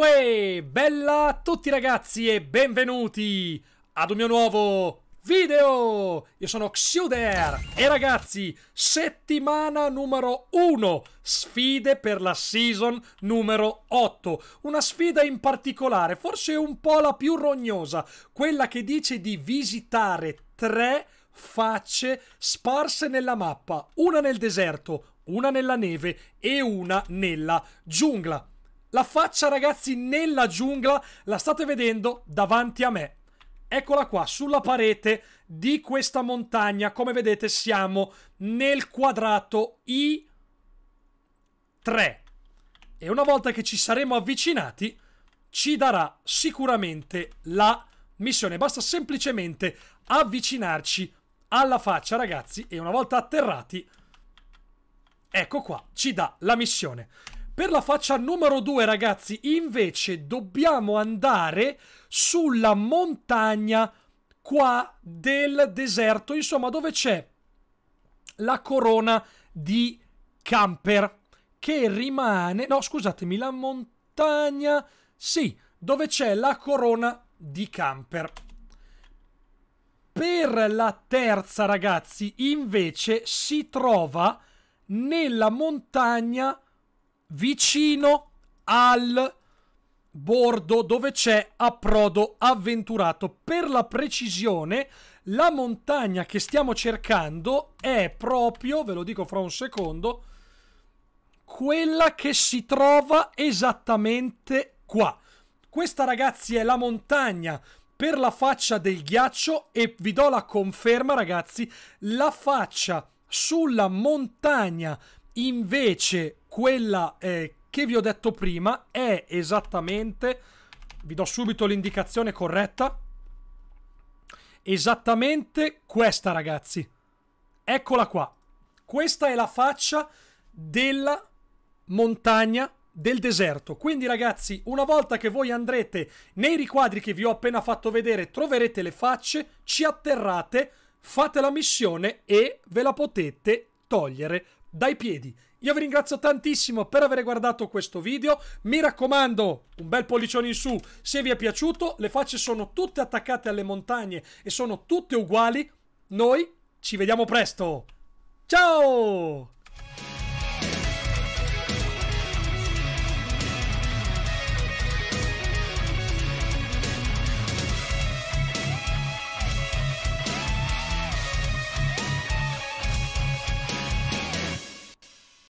Uè, bella a tutti ragazzi e benvenuti ad un mio nuovo video! Io sono Xuder e ragazzi, settimana numero 1, sfide per la season numero 8. Una sfida in particolare, forse un po' la più rognosa, quella che dice di visitare tre facce sparse nella mappa, una nel deserto, una nella neve e una nella giungla. La faccia, ragazzi, nella giungla, la state vedendo davanti a me. Eccola qua, sulla parete di questa montagna. Come vedete siamo nel quadrato I3. E una volta che ci saremo avvicinati, ci darà sicuramente la missione. Basta semplicemente avvicinarci alla faccia, ragazzi, e una volta atterrati, ecco qua, ci dà la missione. Per la faccia numero 2, ragazzi, invece dobbiamo andare sulla montagna qua del deserto, insomma, dove c'è la corona di Camper che rimane, no, scusatemi, la montagna, sì, dove c'è la corona di Camper. Per la terza, ragazzi, invece si trova nella montagna vicino al bordo dove c'è approdo avventurato. Per la precisione, la montagna che stiamo cercando è proprio, ve lo dico fra un secondo, quella che si trova esattamente qua. Questa ragazzi è la montagna per la faccia del ghiaccio e vi do la conferma ragazzi, la faccia sulla montagna invece quella eh, che vi ho detto prima è esattamente, vi do subito l'indicazione corretta, esattamente questa ragazzi. Eccola qua. Questa è la faccia della montagna del deserto. Quindi ragazzi, una volta che voi andrete nei riquadri che vi ho appena fatto vedere, troverete le facce, ci atterrate, fate la missione e ve la potete togliere dai piedi. Io vi ringrazio tantissimo per aver guardato questo video, mi raccomando un bel pollicione in su se vi è piaciuto, le facce sono tutte attaccate alle montagne e sono tutte uguali, noi ci vediamo presto, ciao!